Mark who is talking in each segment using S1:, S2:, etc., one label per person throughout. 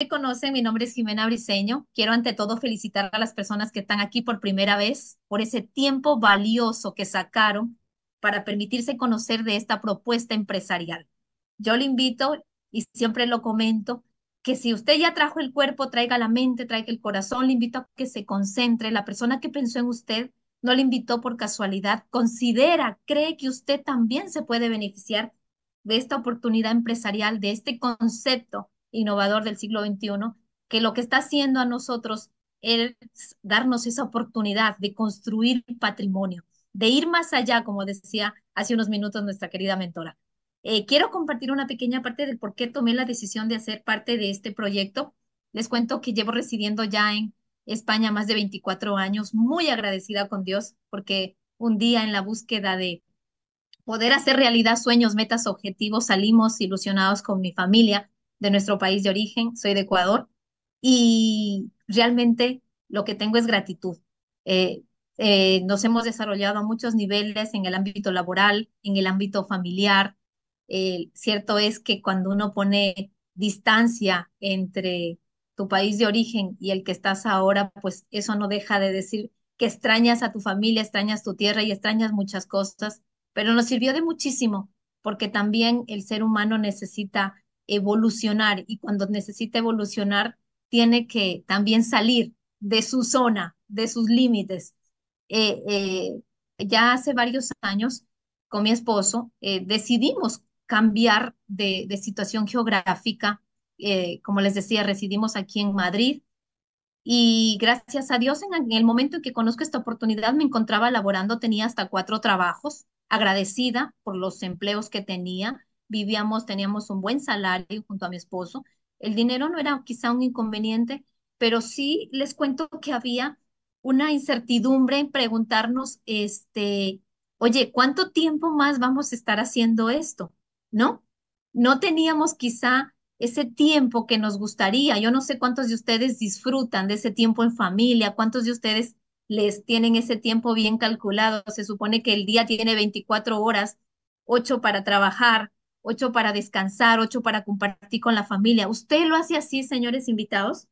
S1: me conocen, mi nombre es Jimena Briseño. Quiero ante todo felicitar a las personas que están aquí por primera vez por ese tiempo valioso que sacaron para permitirse conocer de esta propuesta empresarial. Yo le invito y siempre lo comento que si usted ya trajo el cuerpo, traiga la mente, traiga el corazón, le invito a que se concentre. La persona que pensó en usted no le invitó por casualidad. Considera, cree que usted también se puede beneficiar de esta oportunidad empresarial, de este concepto innovador del siglo XXI, que lo que está haciendo a nosotros es darnos esa oportunidad de construir patrimonio, de ir más allá, como decía hace unos minutos nuestra querida mentora. Eh, quiero compartir una pequeña parte del por qué tomé la decisión de hacer parte de este proyecto. Les cuento que llevo residiendo ya en España más de 24 años, muy agradecida con Dios, porque un día en la búsqueda de poder hacer realidad sueños, metas, objetivos, salimos ilusionados con mi familia de nuestro país de origen, soy de Ecuador, y realmente lo que tengo es gratitud. Eh, eh, nos hemos desarrollado a muchos niveles en el ámbito laboral, en el ámbito familiar. cierto es que cuando uno pone distancia entre tu país de origen y el que estás ahora, pues eso no deja de decir que extrañas a tu familia, extrañas tu tierra y extrañas muchas cosas, pero nos sirvió de muchísimo, porque también el ser humano necesita evolucionar y cuando necesita evolucionar tiene que también salir de su zona, de sus límites. Eh, eh, ya hace varios años con mi esposo eh, decidimos cambiar de, de situación geográfica. como les decía, residimos aquí en Madrid y gracias a Dios en el momento en que conozco esta oportunidad me encontraba laborando, tenía hasta cuatro trabajos, agradecida por los empleos que tenía, vivíamos, teníamos un buen salario junto a mi esposo. El dinero no era quizá un inconveniente, pero sí les cuento que había una incertidumbre en preguntarnos, este, oye, ¿cuánto tiempo más vamos a estar haciendo esto? ¿No? No teníamos quizá ese tiempo que nos gustaría. Yo no sé cuántos de ustedes disfrutan de ese tiempo en familia, cuántos de ustedes les tienen ese tiempo bien calculado. Se supone que el día tiene 24 horas, 8 para trabajar, ocho para descansar, ocho para compartir con la familia. ¿Usted lo hace así, señores invitados?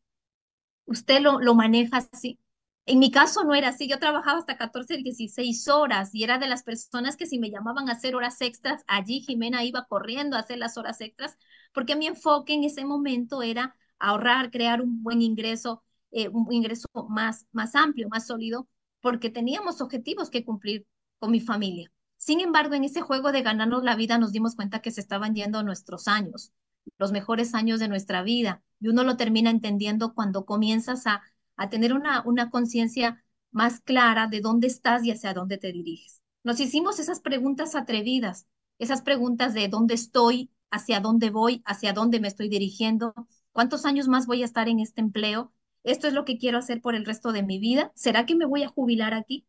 S1: ¿Usted lo, lo maneja así? En mi caso no era así, yo trabajaba hasta 14, 16 horas y era de las personas que si me llamaban a hacer horas extras, allí Jimena iba corriendo a hacer las horas extras, porque mi enfoque en ese momento era ahorrar, crear un buen ingreso, eh, un ingreso más, más amplio, más sólido, porque teníamos objetivos que cumplir con mi familia. Sin embargo, en ese juego de ganarnos la vida nos dimos cuenta que se estaban yendo nuestros años, los mejores años de nuestra vida. Y uno lo termina entendiendo cuando comienzas a, tener una conciencia más clara de dónde estás y hacia dónde te diriges. Nos hicimos esas preguntas atrevidas, esas preguntas de dónde estoy, hacia dónde voy, hacia dónde me estoy dirigiendo, cuántos años más voy a estar en este empleo, esto es lo que quiero hacer por el resto de mi vida, ¿será que me voy a jubilar aquí?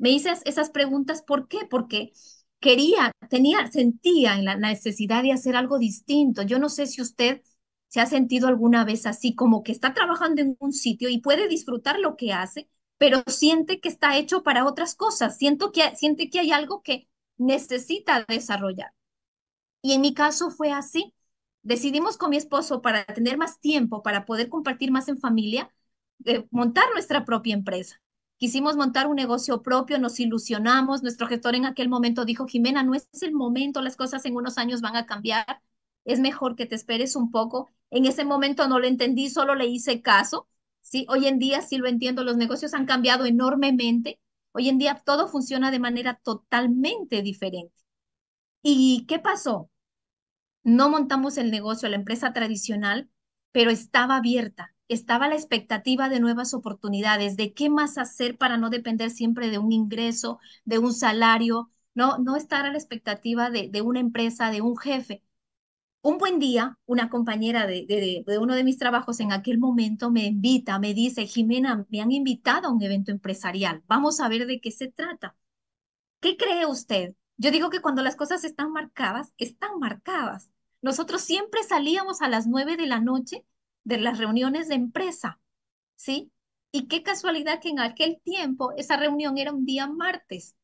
S1: Me hice esas preguntas, ¿por qué? Porque quería, tenía, sentía la necesidad de hacer algo distinto. Yo no sé si usted se ha sentido alguna vez así, como que está trabajando en un sitio y puede disfrutar lo que hace, pero siente que está hecho para otras cosas, siento que, siente que hay algo que necesita desarrollar. Y en mi caso fue así. Decidimos con mi esposo para tener más tiempo, para poder compartir más en familia, montar nuestra propia empresa. Quisimos montar un negocio propio, nos ilusionamos, nuestro gestor en aquel momento dijo, Jimena, no es el momento, las cosas en unos años van a cambiar, es mejor que te esperes un poco. En ese momento no lo entendí, solo le hice caso. Sí, hoy en día sí lo entiendo, los negocios han cambiado enormemente. Hoy en día todo funciona de manera totalmente diferente. ¿Y qué pasó? No montamos el negocio, la empresa tradicional, pero estaba abierta estaba la expectativa de nuevas oportunidades, de qué más hacer para no depender siempre de un ingreso, de un salario, no, no estar a la expectativa de, una empresa, de un jefe. Un buen día, una compañera de, de, de, uno de mis trabajos en aquel momento me invita, me dice, Jimena, me han invitado a un evento empresarial, vamos a ver de qué se trata. ¿Qué cree usted? Yo digo que cuando las cosas están marcadas, están marcadas. Nosotros siempre salíamos a las nueve de la noche de las reuniones de empresa, ¿sí? Y qué casualidad que en aquel tiempo esa reunión era un día martes,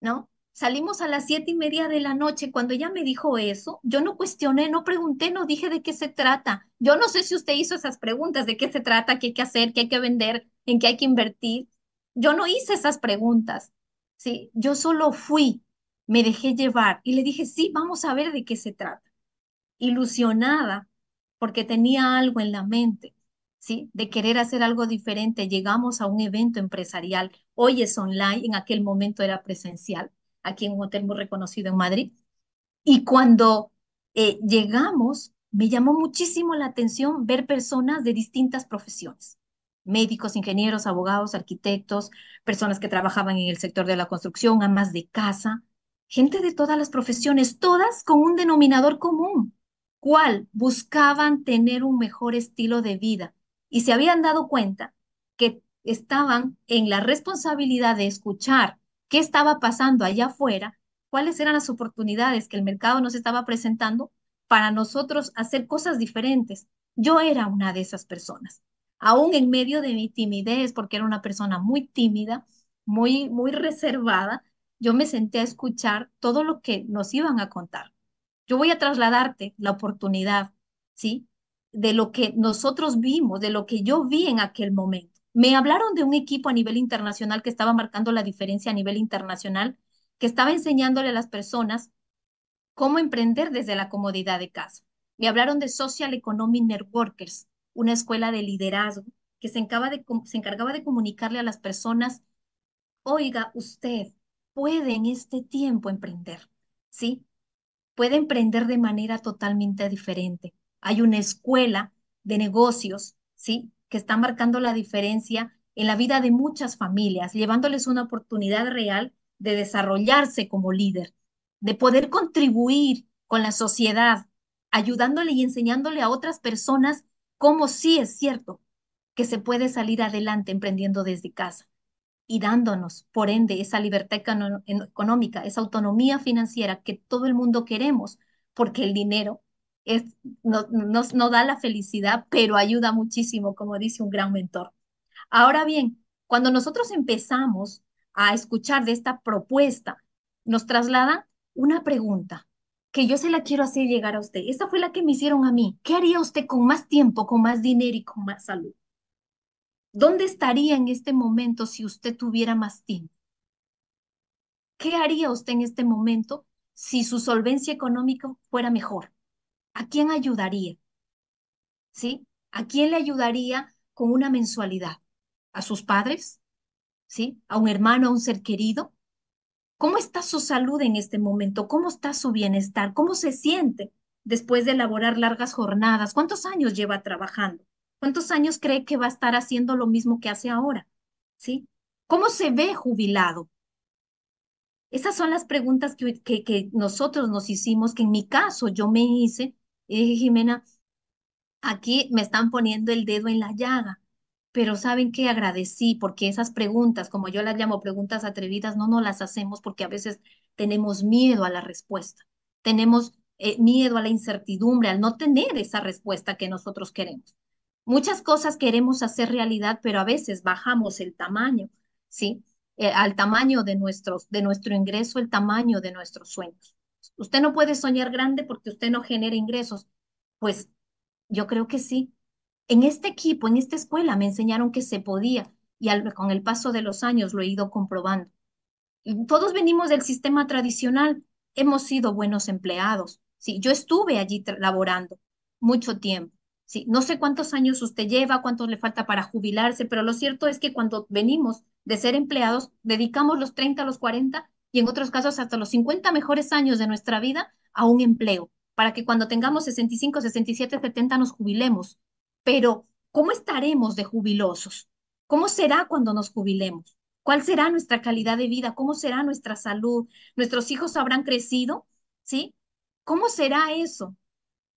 S1: ¿no? Salimos a las siete y media de la noche. Cuando ella me dijo eso, yo no cuestioné, no pregunté, no dije de qué se trata. Yo no sé si usted hizo esas preguntas, de qué se trata, qué hay que hacer, qué hay que vender, en qué hay que invertir. Yo no hice esas preguntas, ¿sí? Yo solo fui, me dejé llevar y le dije, sí, vamos a ver de qué se trata. Ilusionada porque tenía algo en la mente, ¿sí? De querer hacer algo diferente. Llegamos a un evento empresarial, hoy es online, en aquel momento era presencial, aquí en un hotel muy reconocido en Madrid. Y cuando eh, llegamos, me llamó muchísimo la atención ver personas de distintas profesiones médicos, ingenieros, abogados, arquitectos, personas que trabajaban en el sector de la construcción, amas de casa, gente de todas las profesiones, todas con un denominador común, cual buscaban tener un mejor estilo de vida y se habían dado cuenta que estaban en la responsabilidad de escuchar qué estaba pasando allá afuera, cuáles eran las oportunidades que el mercado nos estaba presentando para nosotros hacer cosas diferentes. Yo era una de esas personas, aún en medio de mi timidez, porque era una persona muy tímida, muy, muy reservada, yo me senté a escuchar todo lo que nos iban a contar. Yo voy a trasladarte la oportunidad, ¿sí? De lo que nosotros vimos, de lo que yo vi en aquel momento. Me hablaron de un equipo a nivel internacional que estaba marcando la diferencia a nivel internacional, que estaba enseñándole a las personas cómo emprender desde la comodidad de casa. Me hablaron de Social Economy Networkers, una escuela de liderazgo que se se encargaba de comunicarle a las personas, oiga, usted puede en este tiempo emprender, ¿sí? puede emprender de manera totalmente diferente. Hay una escuela de negocios, ¿sí? Que está marcando la diferencia en la vida de muchas familias, llevándoles una oportunidad real de desarrollarse como líder, de poder contribuir con la sociedad, ayudándole y enseñándole a otras personas cómo sí es cierto que se puede salir adelante emprendiendo desde casa y dándonos, por ende, esa libertad económica, esa autonomía financiera que todo el mundo queremos, porque el dinero es, no, nos, no da la felicidad, pero ayuda muchísimo, como dice un gran mentor. Ahora bien, cuando nosotros empezamos a escuchar de esta propuesta, nos traslada una pregunta que yo se la quiero hacer llegar a usted. Esta fue la que me hicieron a mí. ¿Qué haría usted con más tiempo, con más dinero y con más salud? ¿Dónde estaría en este momento si usted tuviera más tiempo? ¿Qué haría usted en este momento si su solvencia económica fuera mejor? ¿A quién ayudaría? ¿Sí? ¿A quién le ayudaría con una mensualidad? ¿A sus padres? ¿Sí? ¿A un hermano, a un ser querido? ¿Cómo está su salud en este momento? ¿Cómo está su bienestar? ¿Cómo se siente después de elaborar largas jornadas? ¿Cuántos años lleva trabajando? ¿Cuántos años cree que va a estar haciendo lo mismo que hace ahora? ¿Sí? ¿Cómo se ve jubilado? Esas son las preguntas que, nosotros nos hicimos, que en mi caso yo me hice, y dije, Jimena, aquí me están poniendo el dedo en la llaga, pero saben que agradecí porque esas preguntas, como yo las llamo preguntas atrevidas, no nos las hacemos porque a veces tenemos miedo a la respuesta, tenemos eh, miedo a la incertidumbre, al no tener esa respuesta que nosotros queremos. Muchas cosas queremos hacer realidad, pero a veces bajamos el tamaño, ¿sí? Eh, al tamaño de, nuestros, de nuestro ingreso, el tamaño de nuestros sueños. Usted no puede soñar grande porque usted no genera ingresos. Pues yo creo que sí. En este equipo, en esta escuela, me enseñaron que se podía y con el paso de los años lo he ido comprobando. todos venimos del sistema tradicional, hemos sido buenos empleados. Sí, yo estuve allí laborando mucho tiempo no sé cuántos años usted lleva, cuántos le falta para jubilarse, pero lo cierto es que cuando venimos de ser empleados, dedicamos los 30, los 40 y en otros casos hasta los 50 mejores años de nuestra vida a un empleo, para que cuando tengamos 65, 67, 70 nos jubilemos. Pero, ¿cómo estaremos de jubilosos? ¿Cómo será cuando nos jubilemos? ¿Cuál será nuestra calidad de vida? ¿Cómo será nuestra salud? ¿Nuestros hijos habrán crecido? ¿Sí? ¿Cómo será eso?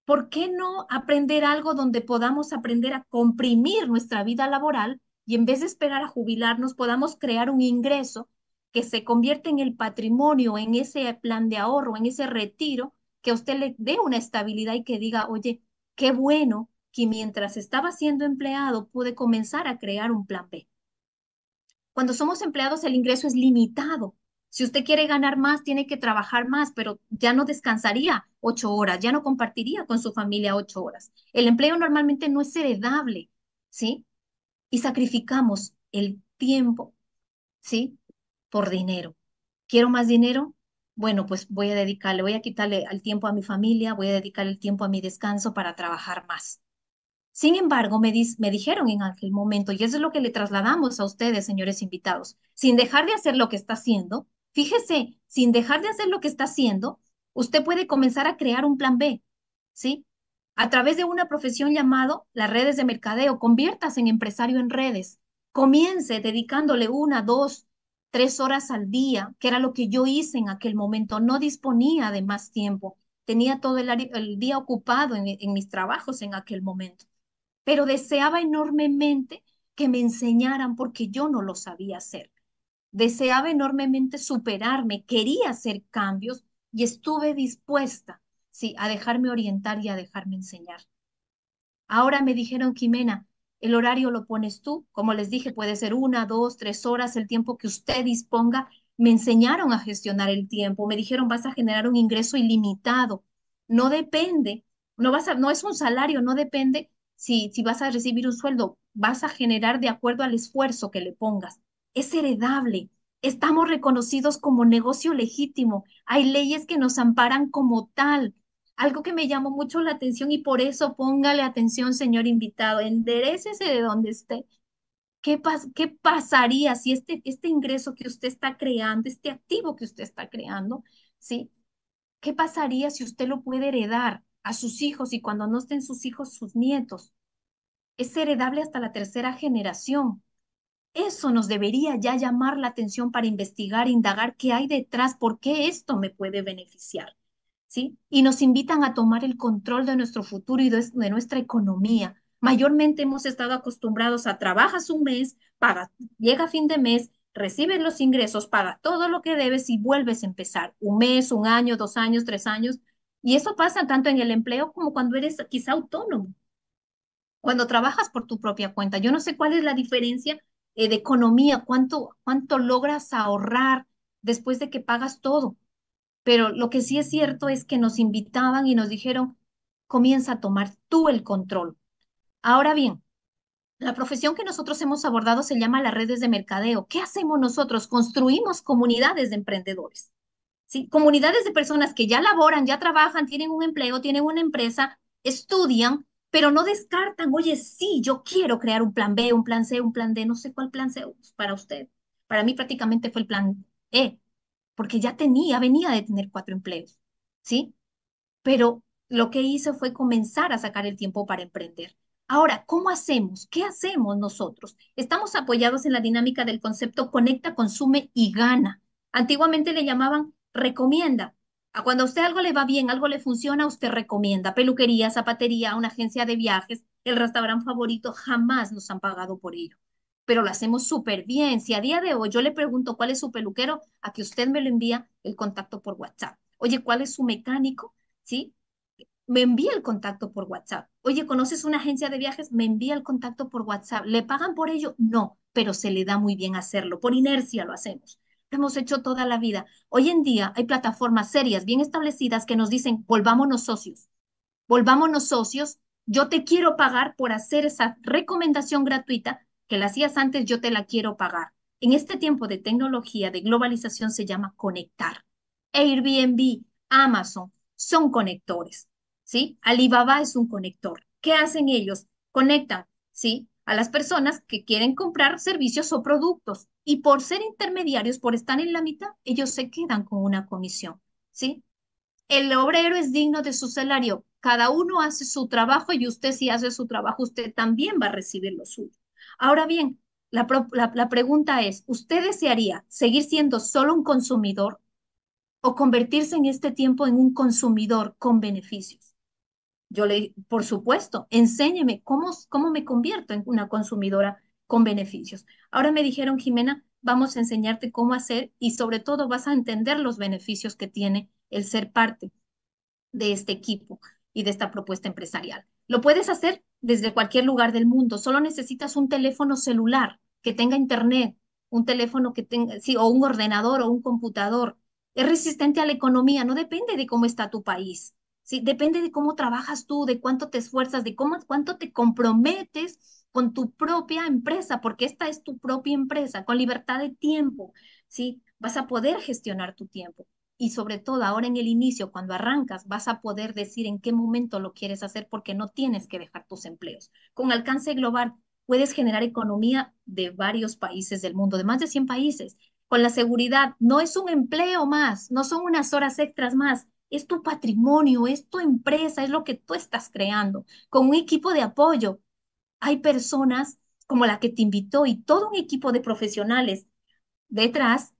S1: ¿por qué no aprender algo donde podamos aprender a comprimir nuestra vida laboral y en vez de esperar a jubilarnos podamos crear un ingreso que se convierta en el patrimonio, en ese plan de ahorro, en ese retiro, que a usted le dé una estabilidad y que diga, oye, qué bueno que mientras estaba siendo empleado pude comenzar a crear un plan B. Cuando somos empleados el ingreso es limitado si usted quiere ganar más, tiene que trabajar más, pero ya no descansaría ocho horas, ya no compartiría con su familia ocho horas. El empleo normalmente no es heredable, ¿sí? Y sacrificamos el tiempo, ¿sí? Por dinero. ¿Quiero más dinero? Bueno, pues voy a dedicarle, voy a quitarle el tiempo a mi familia, voy a dedicar el tiempo a mi descanso para trabajar más. Sin embargo, me, me, dijeron en aquel momento, y eso es lo que le trasladamos a ustedes, señores invitados, sin dejar de hacer lo que está haciendo, Fíjese, sin dejar de hacer lo que está haciendo, usted puede comenzar a crear un plan B, ¿sí? A través de una profesión llamado las redes de mercadeo, conviértase en empresario en redes. Comience dedicándole una, dos, tres horas al día, que era lo que yo hice en aquel momento. No disponía de más tiempo. Tenía todo el, día ocupado en mis trabajos en aquel momento. Pero deseaba enormemente que me enseñaran porque yo no lo sabía hacer deseaba enormemente superarme, quería hacer cambios y estuve dispuesta, sí, a dejarme orientar y a dejarme enseñar. Ahora me dijeron, Jimena, el horario lo pones tú, como les dije, puede ser una, dos, tres horas, el tiempo que usted disponga. Me enseñaron a gestionar el tiempo, me dijeron, vas a generar un ingreso ilimitado. No depende, no, vas a, no es un salario, no depende si, si vas a recibir un sueldo, vas a generar de acuerdo al esfuerzo que le pongas es heredable. Estamos reconocidos como negocio legítimo. Hay leyes que nos amparan como tal. Algo que me llamó mucho la atención y por eso póngale atención, señor invitado, enderecese de donde esté. ¿Qué, pasaría si este, este ingreso que usted está creando, este activo que usted está creando, ¿sí? ¿Qué pasaría si usted lo puede heredar a sus hijos y cuando no estén sus hijos, sus nietos? Es heredable hasta la tercera generación. Eso nos debería ya llamar la atención para investigar, indagar qué hay detrás, por qué esto me puede beneficiar. ¿Sí? Y nos invitan a tomar el control de nuestro futuro y de, nuestra economía. Mayormente hemos estado acostumbrados a trabajas un mes, paga, llega fin de mes, recibes los ingresos, pagas todo lo que debes y vuelves a empezar. Un mes, un año, dos años, tres años. Y eso pasa tanto en el empleo como cuando eres quizá autónomo. Cuando trabajas por tu propia cuenta. Yo no sé cuál es la diferencia eh, de economía, cuánto, cuánto logras ahorrar después de que pagas todo. Pero lo que sí es cierto es que nos invitaban y nos dijeron, comienza a tomar tú el control. Ahora bien, la profesión que nosotros hemos abordado se llama las redes de mercadeo. ¿Qué hacemos nosotros? Construimos comunidades de emprendedores. ¿sí? Comunidades de personas que ya laboran, ya trabajan, tienen un empleo, tienen una empresa, estudian pero no descartan, oye, sí, yo quiero crear un plan B, un plan C, un plan D, no sé cuál plan C para usted. Para mí prácticamente fue el plan E, porque ya tenía, venía de tener cuatro empleos, ¿sí? Pero lo que hice fue comenzar a sacar el tiempo para emprender. Ahora, ¿cómo hacemos? ¿Qué hacemos nosotros? Estamos apoyados en la dinámica del concepto conecta, consume y gana. Antiguamente le llamaban recomienda, cuando a usted algo le va bien, algo le funciona, usted recomienda peluquería, zapatería, una agencia de viajes, el restaurante favorito, jamás nos han pagado por ello. Pero lo hacemos súper bien. Si a día de hoy yo le pregunto cuál es su peluquero, a que usted me lo envía el contacto por WhatsApp. Oye, ¿cuál es su mecánico? ¿Sí? Me envía el contacto por WhatsApp. Oye, ¿conoces una agencia de viajes? Me envía el contacto por WhatsApp. ¿Le pagan por ello? No, pero se le da muy bien hacerlo. Por inercia lo hacemos hemos hecho toda la vida. Hoy en día hay plataformas serias, bien establecidas, que nos dicen, volvámonos socios, volvámonos socios, yo te quiero pagar por hacer esa recomendación gratuita que la hacías antes, yo te la quiero pagar. En este tiempo de tecnología, de globalización, se llama conectar. Airbnb, Amazon, son conectores, ¿sí? Alibaba es un conector. ¿Qué hacen ellos? Conectan, ¿sí? A las personas que quieren comprar servicios o productos. Y por ser intermediarios, por estar en la mitad, ellos se quedan con una comisión, ¿sí? El obrero es digno de su salario. Cada uno hace su trabajo y usted si hace su trabajo, usted también va a recibir lo suyo. Ahora bien, la, pregunta es, ¿usted desearía seguir siendo solo un consumidor o convertirse en este tiempo en un consumidor con beneficios? Yo le, por supuesto, enséñeme cómo, cómo me convierto en una consumidora con beneficios. Ahora me dijeron, Jimena, vamos a enseñarte cómo hacer y sobre todo vas a entender los beneficios que tiene el ser parte de este equipo y de esta propuesta empresarial. Lo puedes hacer desde cualquier lugar del mundo, solo necesitas un teléfono celular que tenga internet, un teléfono que tenga, sí, o un ordenador o un computador. Es resistente a la economía, no depende de cómo está tu país, ¿sí? depende de cómo trabajas tú, de cuánto te esfuerzas, de cuánto te comprometes con tu propia empresa, porque esta es tu propia empresa, con libertad de tiempo, ¿sí? Vas a poder gestionar tu tiempo. Y sobre todo ahora en el inicio, cuando arrancas, vas a poder decir en qué momento lo quieres hacer porque no tienes que dejar tus empleos. Con alcance global, puedes generar economía de varios países del mundo, de más de 100 países, con la seguridad. No es un empleo más, no son unas horas extras más, es tu patrimonio, es tu empresa, es lo que tú estás creando, con un equipo de apoyo hay personas como la que te invitó y todo un equipo de profesionales detrás,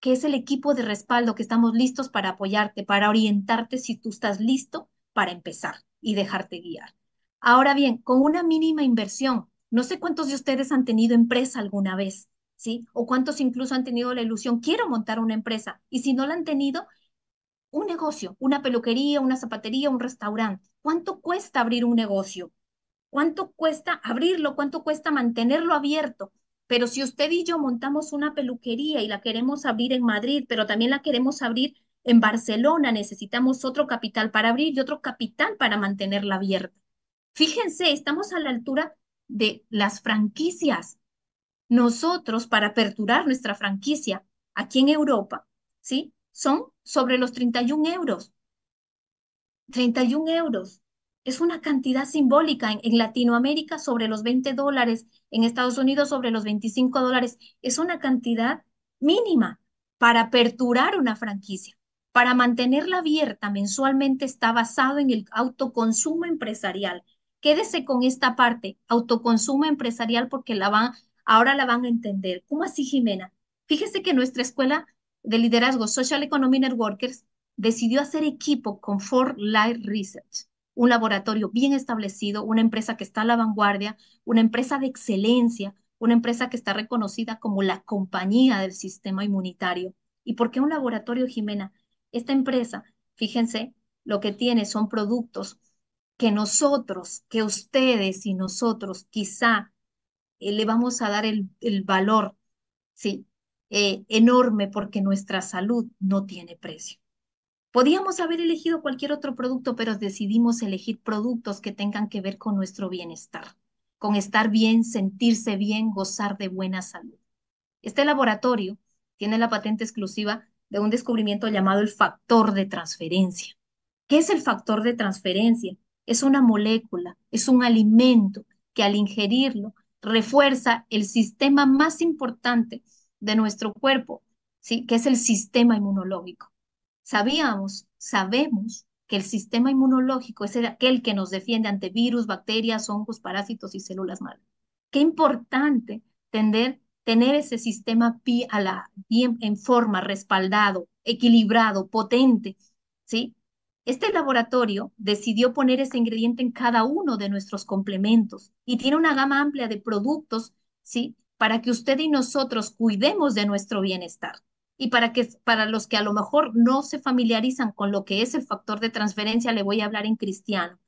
S1: que es el equipo de respaldo, que estamos listos para apoyarte, para orientarte si tú estás listo para empezar y dejarte guiar. Ahora bien, con una mínima inversión, no sé cuántos de ustedes han tenido empresa alguna vez, ¿sí? O cuántos incluso han tenido la ilusión, quiero montar una empresa. Y si no la han tenido, un negocio, una peluquería, una zapatería, un restaurante. ¿Cuánto cuesta abrir un negocio? cuánto cuesta abrirlo, cuánto cuesta mantenerlo abierto. Pero si usted y yo montamos una peluquería y la queremos abrir en Madrid, pero también la queremos abrir en Barcelona, necesitamos otro capital para abrir y otro capital para mantenerla abierta. Fíjense, estamos a la altura de las franquicias. Nosotros, para aperturar nuestra franquicia aquí en Europa, ¿sí? Son sobre los 31 euros. 31 euros es una cantidad simbólica en, Latinoamérica sobre los 20 dólares, en Estados Unidos sobre los 25 dólares, es una cantidad mínima para aperturar una franquicia. Para mantenerla abierta mensualmente está basado en el autoconsumo empresarial. Quédese con esta parte, autoconsumo empresarial, porque la van, ahora la van a entender. ¿Cómo así, Jimena? Fíjese que nuestra escuela de liderazgo Social Economy Networkers decidió hacer equipo con Ford Light Research un laboratorio bien establecido, una empresa que está a la vanguardia, una empresa de excelencia, una empresa que está reconocida como la compañía del sistema inmunitario. ¿Y por qué un laboratorio, Jimena? Esta empresa, fíjense, lo que tiene son productos que nosotros, que ustedes y nosotros quizá eh, le vamos a dar el, valor, sí, eh, enorme porque nuestra salud no tiene precio. Podíamos haber elegido cualquier otro producto, pero decidimos elegir productos que tengan que ver con nuestro bienestar, con estar bien, sentirse bien, gozar de buena salud. Este laboratorio tiene la patente exclusiva de un descubrimiento llamado el factor de transferencia. ¿Qué es el factor de transferencia? Es una molécula, es un alimento que al ingerirlo refuerza el sistema más importante de nuestro cuerpo, ¿sí? que es el sistema inmunológico. Sabíamos, sabemos que el sistema inmunológico es aquel que nos defiende ante virus, bacterias, hongos, parásitos y células malas. Qué importante tener, tener ese sistema a la, bien en forma, respaldado, equilibrado, potente, ¿sí? Este laboratorio decidió poner ese ingrediente en cada uno de nuestros complementos y tiene una gama amplia de productos, ¿sí? Para que usted y nosotros cuidemos de nuestro bienestar y para, que, para los que a lo mejor no se familiarizan con lo que es el factor de transferencia, le voy a hablar en cristiano.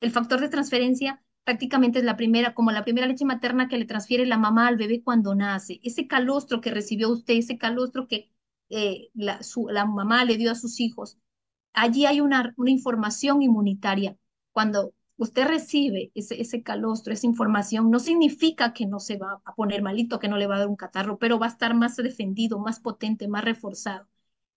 S1: El factor de transferencia prácticamente es la primera, como la primera leche materna que le transfiere la mamá al bebé cuando nace. Ese calostro que recibió usted, ese calostro que eh, la, la, mamá le dio a sus hijos, allí hay una, una información inmunitaria. Cuando usted recibe ese, ese calostro, esa información, no significa que no se va a poner malito, que no le va a dar un catarro, pero va a estar más defendido, más potente, más reforzado.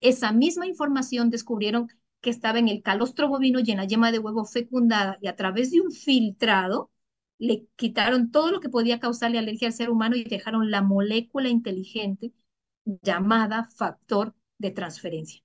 S1: Esa misma información descubrieron que estaba en el calostro bovino y en la yema de huevo fecundada y a través de un filtrado le quitaron todo lo que podía causarle alergia al ser humano y dejaron la molécula inteligente llamada factor de transferencia.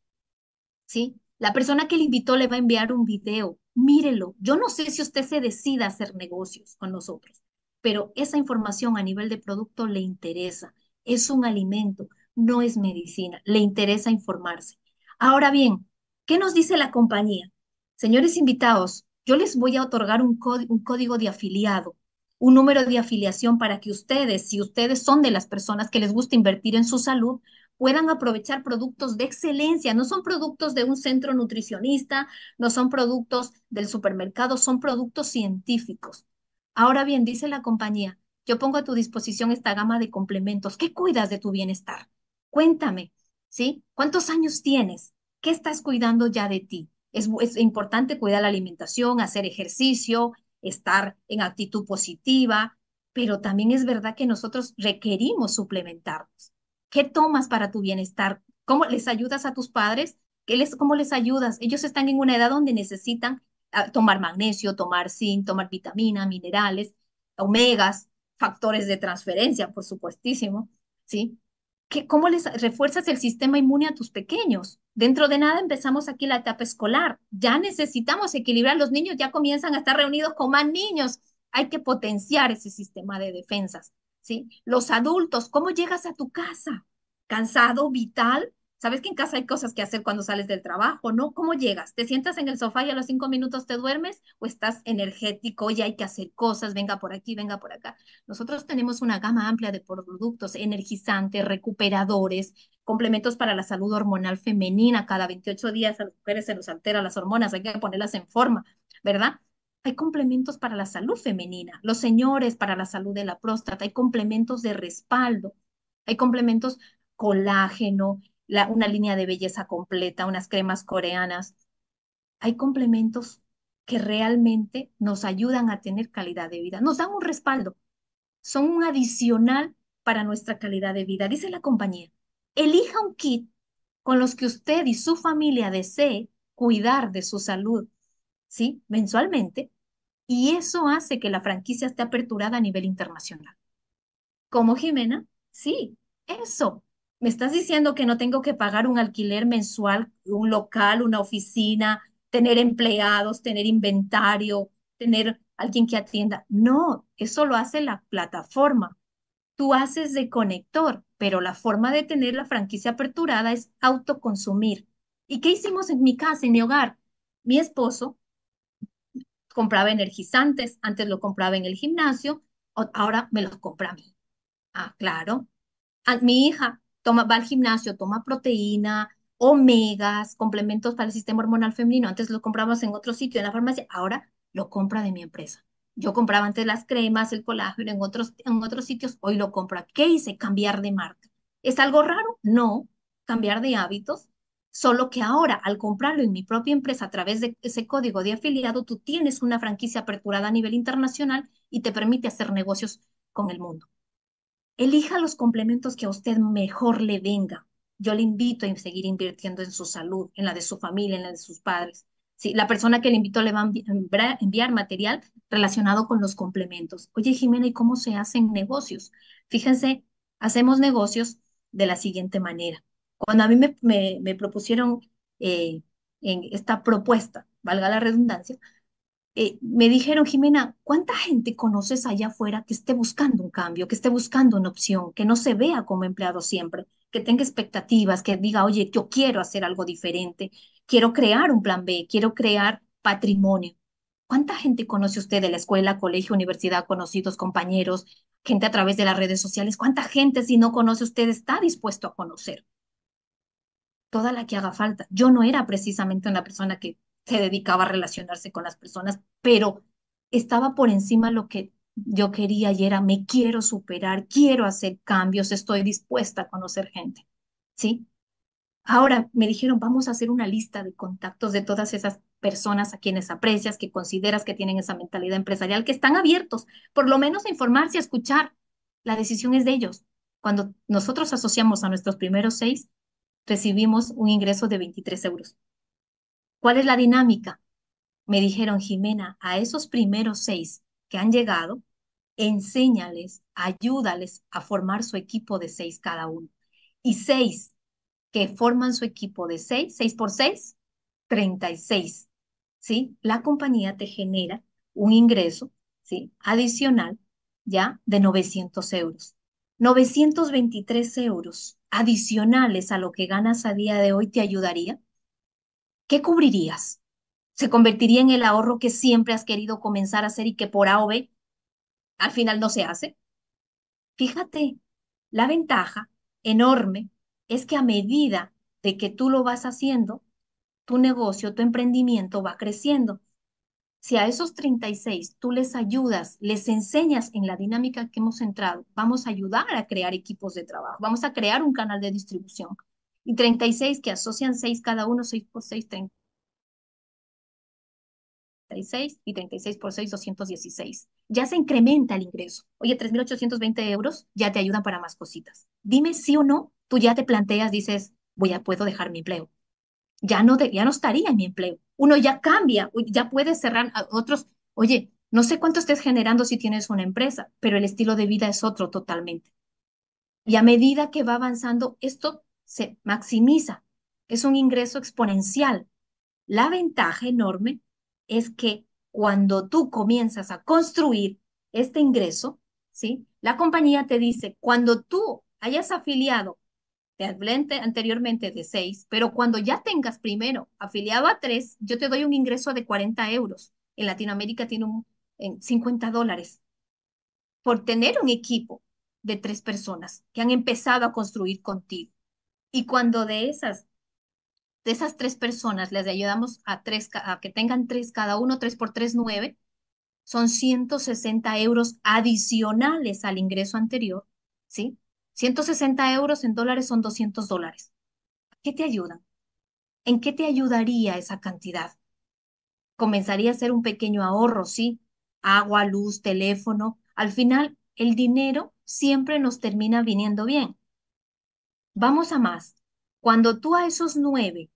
S1: ¿Sí? La persona que le invitó le va a enviar un video mírelo. Yo no sé si usted se decida hacer negocios con nosotros, pero esa información a nivel de producto le interesa. Es un alimento, no es medicina. Le interesa informarse. Ahora bien, ¿qué nos dice la compañía? Señores invitados, yo les voy a otorgar un, un código de afiliado un número de afiliación para que ustedes, si ustedes son de las personas que les gusta invertir en su salud, puedan aprovechar productos de excelencia. No son productos de un centro nutricionista, no son productos del supermercado, son productos científicos. Ahora bien, dice la compañía, yo pongo a tu disposición esta gama de complementos. ¿Qué cuidas de tu bienestar? Cuéntame, ¿sí? ¿Cuántos años tienes? ¿Qué estás cuidando ya de ti? Es, importante cuidar la alimentación, hacer ejercicio, estar en actitud positiva, pero también es verdad que nosotros requerimos suplementarnos. ¿Qué tomas para tu bienestar? ¿Cómo les ayudas a tus padres? les, ¿Cómo les ayudas? Ellos están en una edad donde necesitan ah, tomar magnesio, tomar zinc, tomar vitamina, minerales, omegas, factores de transferencia, por supuestísimo, ¿sí? ¿Cómo les refuerzas el sistema inmune a tus pequeños? Dentro de nada empezamos aquí la etapa escolar. Ya necesitamos equilibrar. Los niños ya comienzan a estar reunidos con más niños. Hay que potenciar ese sistema de defensas. ¿sí? Los adultos, ¿cómo llegas a tu casa? ¿Cansado, vital? Sabes que en casa hay cosas que hacer cuando sales del trabajo, ¿no? ¿Cómo llegas? ¿Te sientas en el sofá y a los cinco minutos te duermes o estás energético y hay que hacer cosas? Venga por aquí, venga por acá. Nosotros tenemos una gama amplia de productos, energizantes, recuperadores, complementos para la salud hormonal femenina. Cada 28 días a las mujeres se nos alteran las hormonas, hay que ponerlas en forma, ¿verdad? hay complementos para la salud femenina, los señores para la salud de la próstata, hay complementos de respaldo, hay complementos colágeno, una línea de belleza completa, unas cremas coreanas. Hay complementos que realmente nos ayudan a tener calidad de vida, nos dan un respaldo, son un adicional para nuestra calidad de vida. Dice la compañía, elija un kit con los que usted y su familia desee cuidar de su salud ¿sí? Mensualmente, y eso hace que la franquicia esté aperturada a nivel internacional. Como Jimena, sí, eso. ¿Me estás diciendo que no tengo que pagar un alquiler mensual, un local, una oficina, tener empleados, tener inventario, tener alguien que atienda? No, eso lo hace la plataforma. Tú haces de conector, pero la forma de tener la franquicia aperturada es autoconsumir. ¿Y qué hicimos en mi casa, en mi hogar? Mi esposo compraba energizantes, antes lo compraba en el gimnasio, ahora me los compra a mí. Ah, claro. A, ah, mi hija toma, va al gimnasio, toma proteína, omegas, complementos para el sistema hormonal femenino. Antes lo compramos en otro sitio, en la farmacia, ahora lo compra de mi empresa. Yo compraba antes las cremas, el colágeno en otros, en otros sitios, hoy lo compra. ¿Qué hice? Cambiar de marca. ¿Es algo raro? No. Cambiar de hábitos Solo que ahora, al comprarlo en mi propia empresa a través de ese código de afiliado, tú tienes una franquicia aperturada a nivel internacional y te permite hacer negocios con el mundo. Elija los complementos que a usted mejor le venga. Yo le invito a seguir invirtiendo en su salud, en la de su familia, en la de sus padres. Sí, la persona que le invitó le va a enviar material relacionado con los complementos. Oye, Jimena, ¿y cómo se hacen negocios? Fíjense, hacemos negocios de la siguiente manera. Cuando a mí me, propusieron eh, en esta propuesta, valga la redundancia, eh, me dijeron, Jimena, ¿cuánta gente conoces allá afuera que esté buscando un cambio, que esté buscando una opción, que no se vea como empleado siempre, que tenga expectativas, que diga, oye, yo quiero hacer algo diferente, quiero crear un plan B, quiero crear patrimonio? ¿Cuánta gente conoce usted de la escuela, colegio, universidad, conocidos, compañeros, gente a través de las redes sociales? ¿Cuánta gente, si no conoce usted, está dispuesto a conocer? toda la que haga falta. Yo no era precisamente una persona que se dedicaba a relacionarse con las personas, pero estaba por encima lo que yo quería y era me quiero superar, quiero hacer cambios, estoy dispuesta a conocer gente. ¿Sí? Ahora me dijeron, vamos a hacer una lista de contactos de todas esas personas a quienes aprecias, que consideras que tienen esa mentalidad empresarial, que están abiertos, por lo menos a informarse, a escuchar. La decisión es de ellos. Cuando nosotros asociamos a nuestros primeros seis, recibimos un ingreso de 23 euros. ¿Cuál es la dinámica? Me dijeron, Jimena, a esos primeros seis que han llegado, enséñales, ayúdales a formar su equipo de seis cada uno. Y seis que forman su equipo de seis, seis por seis, 36. ¿sí? La compañía te genera un ingreso ¿sí? adicional ya de 900 euros. 923 euros adicionales a lo que ganas a día de hoy te ayudaría? ¿Qué cubrirías? ¿Se convertiría en el ahorro que siempre has querido comenzar a hacer y que por A o B al final no se hace? Fíjate, la ventaja enorme es que a medida de que tú lo vas haciendo, tu negocio, tu emprendimiento va creciendo si a esos 36 tú les ayudas, les enseñas en la dinámica que hemos entrado, vamos a ayudar a crear equipos de trabajo, vamos a crear un canal de distribución. Y 36 que asocian 6 cada uno, 6 por 6, 36 y 36 por 6, 216. Ya se incrementa el ingreso. Oye, 3.820 euros ya te ayudan para más cositas. Dime sí o no, tú ya te planteas, dices, voy a, puedo dejar mi empleo. Ya no, ya no estaría en mi empleo uno ya cambia, ya puede cerrar a otros. Oye, no sé cuánto estés generando si tienes una empresa, pero el estilo de vida es otro totalmente. Y a medida que va avanzando, esto se maximiza. Es un ingreso exponencial. La ventaja enorme es que cuando tú comienzas a construir este ingreso, ¿sí? La compañía te dice, cuando tú hayas afiliado te anteriormente de seis, pero cuando ya tengas primero afiliado a tres, yo te doy un ingreso de 40 euros. En Latinoamérica tiene un, en 50 dólares. Por tener un equipo de tres personas que han empezado a construir contigo. Y cuando de esas, de esas tres personas les ayudamos a, tres, a que tengan tres cada uno, tres por tres nueve, son 160 euros adicionales al ingreso anterior, ¿sí? 160 euros en dólares son 200 dólares. ¿Qué te ayudan? ¿En qué te ayudaría esa cantidad? Comenzaría a ser un pequeño ahorro, ¿sí? Agua, luz, teléfono. Al final, el dinero siempre nos termina viniendo bien. Vamos a más. Cuando tú a esos nueve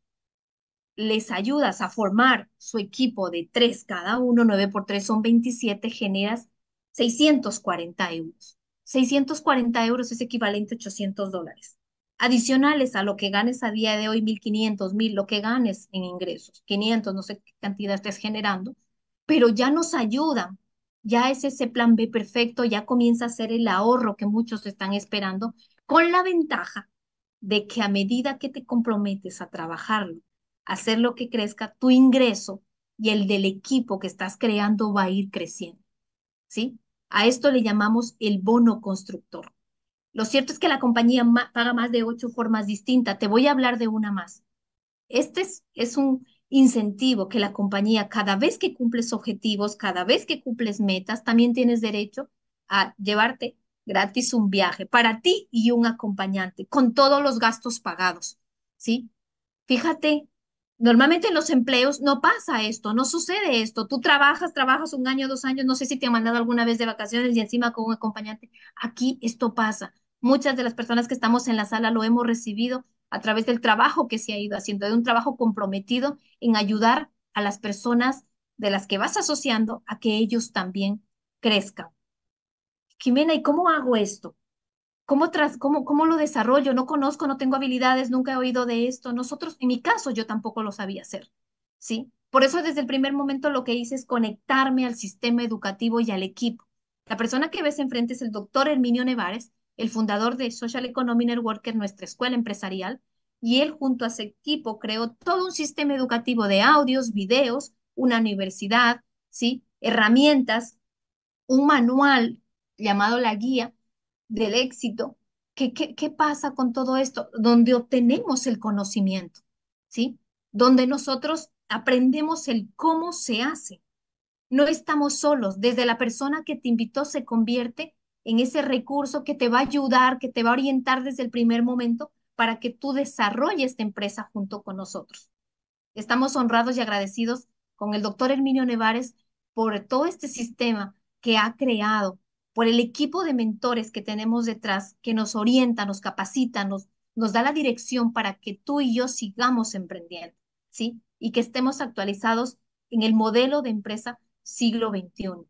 S1: les ayudas a formar su equipo de tres cada uno, nueve por tres son 27, generas 640 euros. 640 euros es equivalente a 800 dólares. Adicionales a lo que ganes a día de hoy, 1.500, 1.000, lo que ganes en ingresos, 500, no sé qué cantidad estés generando, pero ya nos ayudan. Ya es ese plan B perfecto, ya comienza a ser el ahorro que muchos están esperando, con la ventaja de que a medida que te comprometes a trabajarlo, hacer lo que crezca, tu ingreso y el del equipo que estás creando va a ir creciendo. ¿Sí? A esto le llamamos el bono constructor. Lo cierto es que la compañía paga más de ocho formas distintas. Te voy a hablar de una más. Este es, un incentivo que la compañía, cada vez que cumples objetivos, cada vez que cumples metas, también tienes derecho a llevarte gratis un viaje para ti y un acompañante, con todos los gastos pagados. ¿Sí? Fíjate Normalmente en los empleos no pasa esto, no sucede esto. Tú trabajas, trabajas un año, dos años, no sé si te han mandado alguna vez de vacaciones y encima con un acompañante. Aquí esto pasa. Muchas de las personas que estamos en la sala lo hemos recibido a través del trabajo que se ha ido haciendo, de un trabajo comprometido en ayudar a las personas de las que vas asociando a que ellos también crezcan. Jimena, ¿y cómo hago esto? ¿Cómo, tras, cómo, lo desarrollo? No conozco, no tengo habilidades, nunca he oído de esto. Nosotros, en mi caso, yo tampoco lo sabía hacer, ¿sí? Por eso desde el primer momento lo que hice es conectarme al sistema educativo y al equipo. La persona que ves enfrente es el doctor Herminio Nevares, el fundador de Social Network Networker, nuestra escuela empresarial, y él junto a ese equipo creó todo un sistema educativo de audios, videos, una universidad, ¿sí? herramientas, un manual llamado la guía del éxito. ¿Qué, qué, pasa con todo esto? Donde obtenemos el conocimiento, ¿sí? Donde nosotros aprendemos el cómo se hace. No estamos solos. Desde la persona que te invitó se convierte en ese recurso que te va a ayudar, que te va a orientar desde el primer momento para que tú desarrolles esta empresa junto con nosotros. Estamos honrados y agradecidos con el doctor Herminio Nevares por todo este sistema que ha creado por el equipo de mentores que tenemos detrás, que nos orienta, nos capacita, nos, da la dirección para que tú y yo sigamos emprendiendo, ¿sí? Y que estemos actualizados en el modelo de empresa siglo XXI.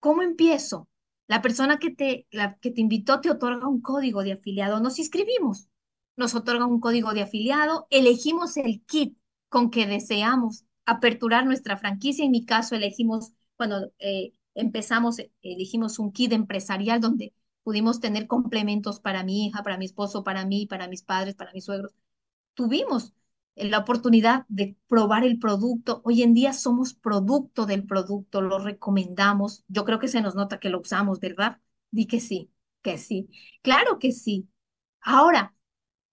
S1: ¿Cómo empiezo? La persona que te, que te invitó te otorga un código de afiliado. Nos inscribimos, nos otorga un código de afiliado, elegimos el kit con que deseamos aperturar nuestra franquicia. En mi caso, elegimos, cuando eh, empezamos, eh, elegimos un kit empresarial donde pudimos tener complementos para mi hija, para mi esposo, para mí, para mis padres, para mis suegros. Tuvimos la oportunidad de probar el producto. Hoy en día somos producto del producto, lo recomendamos. Yo creo que se nos nota que lo usamos, ¿verdad? Di que sí, que sí. Claro que sí. Ahora,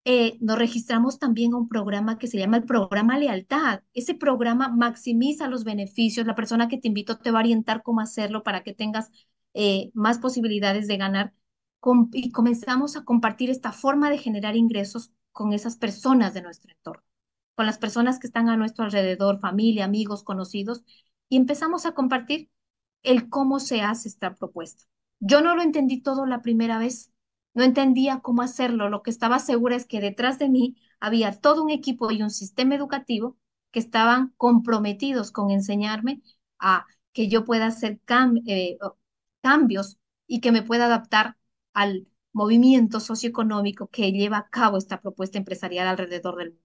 S1: eh, nos registramos también a un programa que se llama el programa Lealtad. Ese programa maximiza los beneficios. La persona que te invitó te va a orientar cómo hacerlo para que tengas eh, más posibilidades de ganar. y comenzamos a compartir esta forma de generar ingresos con esas personas de nuestro entorno, con las personas que están a nuestro alrededor, familia, amigos, conocidos, y empezamos a compartir el cómo se hace esta propuesta. Yo no lo entendí todo la primera vez, no entendía cómo hacerlo, lo que estaba segura es que detrás de mí había todo un equipo y un sistema educativo que estaban comprometidos con enseñarme a que yo pueda hacer eh, cambios y que me pueda adaptar al movimiento socioeconómico que lleva a cabo esta propuesta empresarial alrededor del mundo.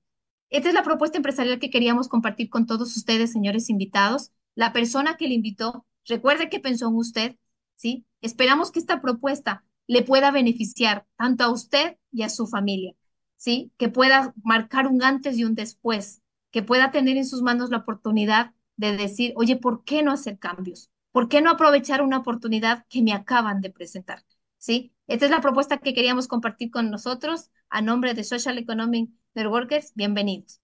S1: Esta es la propuesta empresarial que queríamos compartir con todos ustedes, señores invitados. La persona que le invitó, recuerde que pensó en usted, ¿sí? Esperamos que esta propuesta le pueda beneficiar tanto a usted y a su familia, ¿sí? Que pueda marcar un antes y un después, que pueda tener en sus manos la oportunidad de decir, oye, ¿por qué no hacer cambios? ¿Por qué no aprovechar una oportunidad que me acaban de presentar? ¿Sí? Esta es la propuesta que queríamos compartir con nosotros a nombre de Social Economic Networkers. Bienvenidos.